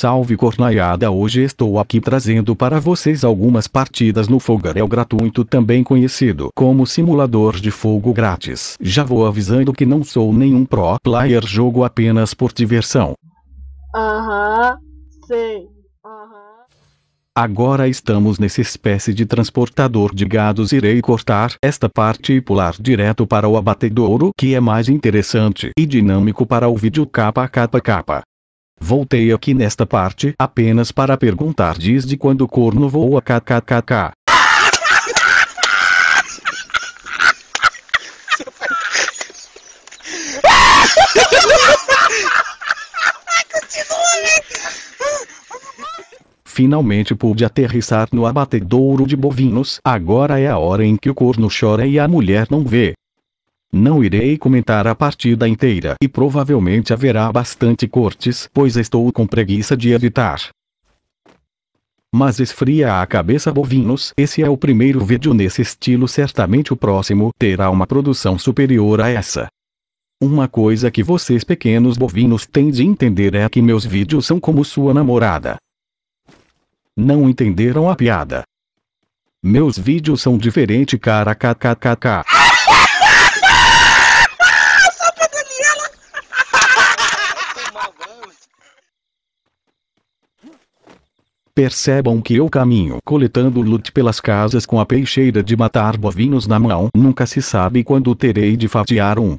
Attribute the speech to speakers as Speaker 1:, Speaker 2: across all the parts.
Speaker 1: Salve Cornaiada! Hoje estou aqui trazendo para vocês algumas partidas no fogaréu gratuito também conhecido como simulador de fogo grátis. Já vou avisando que não sou nenhum pro player, jogo apenas por diversão. Aham, sim. sim. Agora estamos nessa espécie de transportador de gados. Irei cortar esta parte e pular direto para o abatedouro, que é mais interessante e dinâmico para o vídeo capa capa capa. Voltei aqui nesta parte apenas para perguntar desde quando o corno voa kkkk. Finalmente pude aterrissar no abatedouro de bovinos. Agora é a hora em que o corno chora e a mulher não vê. Não irei comentar a partida inteira e provavelmente haverá bastante cortes, pois estou com preguiça de editar. Mas esfria a cabeça bovinos, esse é o primeiro vídeo nesse estilo certamente o próximo terá uma produção superior a essa. Uma coisa que vocês pequenos bovinos têm de entender é que meus vídeos são como sua namorada. Não entenderam a piada. Meus vídeos são diferente cara kkkk. Percebam que eu caminho coletando loot pelas casas com a peixeira de matar bovinos na mão. Nunca se sabe quando terei de fatiar um.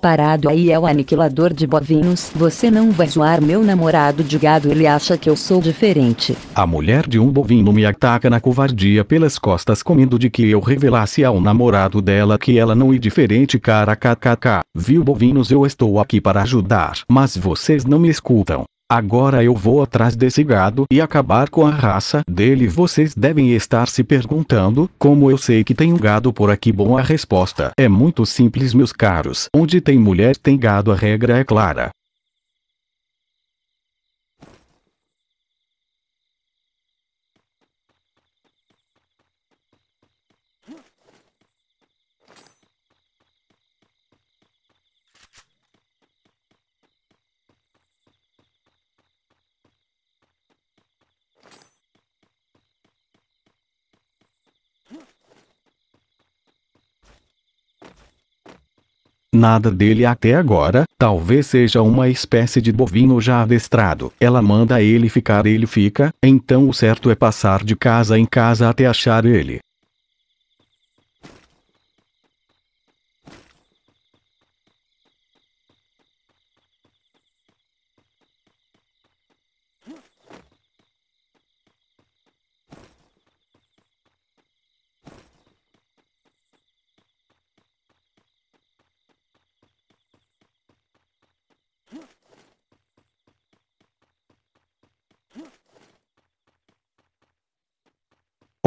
Speaker 1: Parado aí é o aniquilador de bovinos. Você não vai zoar meu namorado de gado, ele acha que eu sou diferente. A mulher de um bovino me ataca na covardia pelas costas comendo de que eu revelasse ao namorado dela que ela não é diferente, cara kkk. Viu bovinos, eu estou aqui para ajudar, mas vocês não me escutam. Agora eu vou atrás desse gado e acabar com a raça dele. Vocês devem estar se perguntando, como eu sei que tem um gado por aqui? Bom, a resposta é muito simples, meus caros. Onde tem mulher tem gado, a regra é clara. Nada dele até agora, talvez seja uma espécie de bovino já adestrado. Ela manda ele ficar, ele fica, então o certo é passar de casa em casa até achar ele.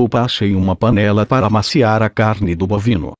Speaker 1: sopa achei uma panela para amaciar a carne do bovino.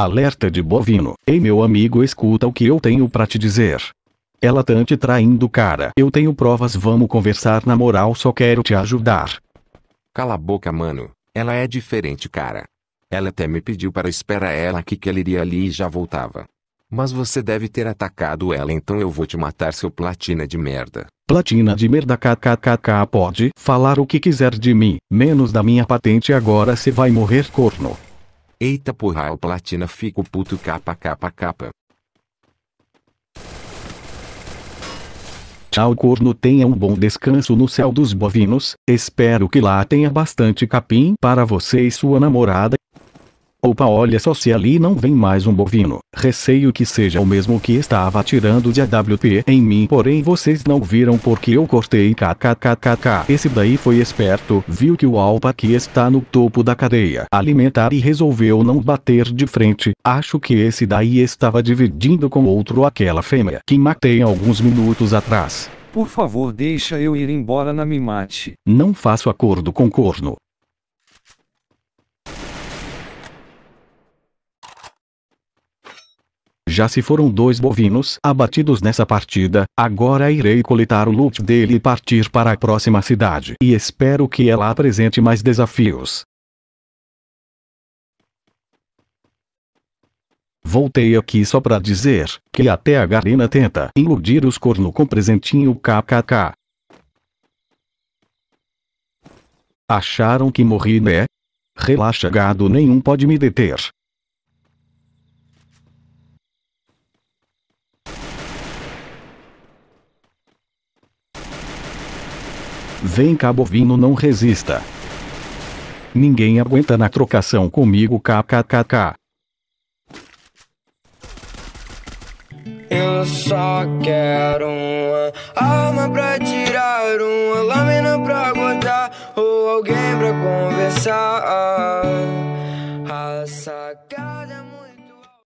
Speaker 1: Alerta de bovino. Ei meu amigo escuta o que eu tenho para te dizer. Ela tá te traindo cara. Eu tenho provas vamos conversar na moral só quero te ajudar. Cala a boca mano. Ela é diferente cara. Ela até me pediu para esperar ela aqui que ela iria ali e já voltava. Mas você deve ter atacado ela então eu vou te matar seu platina de merda. Platina de merda kkkk pode falar o que quiser de mim, menos da minha patente agora você vai morrer corno. Eita porra, o platina o puto capa capa capa. Tchau corno tenha um bom descanso no céu dos bovinos, espero que lá tenha bastante capim para você e sua namorada, Opa olha só se ali não vem mais um bovino, receio que seja o mesmo que estava atirando de AWP em mim porém vocês não viram porque eu cortei kkkk. Esse daí foi esperto, viu que o Alpa que está no topo da cadeia alimentar e resolveu não bater de frente, acho que esse daí estava dividindo com outro aquela fêmea que matei alguns minutos atrás. Por favor deixa eu ir embora na mimate. Não faço acordo com corno. já se foram dois bovinos abatidos nessa partida, agora irei coletar o loot dele e partir para a próxima cidade. E espero que ela apresente mais desafios. Voltei aqui só pra dizer que até a Garina tenta iludir os corno com presentinho kkk. Acharam que morri né? Relaxa gado nenhum pode me deter. Vem cá bovino não resista. Ninguém aguenta na trocação comigo kkkk. Eu só quero uma arma pra tirar, uma lâmina pra guardar ou alguém pra conversar.